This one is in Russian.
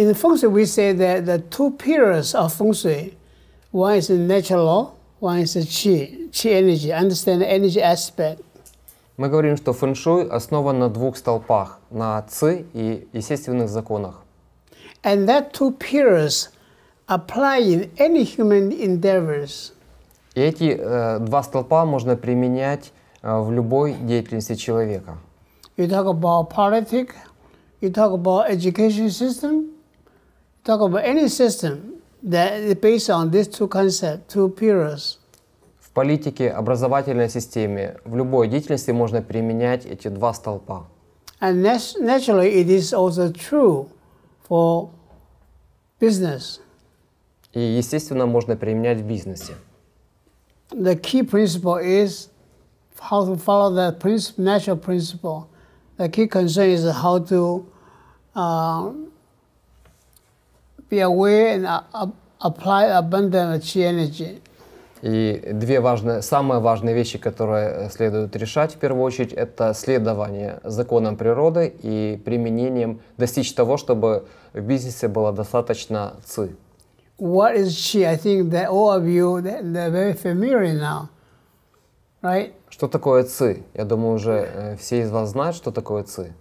In feng shui, we say that the two pillars of feng shui, one is natural law, one is qi, qi energy, understand the energy aspect. Мы говорим, что фэншуй основан на двух столпах, на ци и естественных законах. And that two pillars apply in any human endeavors. И эти э, два столпа можно применять э, в любой деятельности человека. You talk about politics, you talk about education system, talk about any system that is based on these two concepts, two pillars. В политике, образовательной системе, в любой деятельности можно применять эти два столпа. And naturally, it is also true for business. И, естественно, можно применять в бизнесе. The key principle is how to follow the principle, natural principle. The key concern is how to uh, be aware and uh, apply abundant energy. И две важные, самые важные вещи, которые э, следует решать в первую очередь, это следование законам природы и применением, достичь того, чтобы в бизнесе было достаточно ЦИ. What is chi? I think that all of you they're very familiar now, right? Что такое ЦИ? Я думаю, уже э, все из вас знают, что такое ЦИ.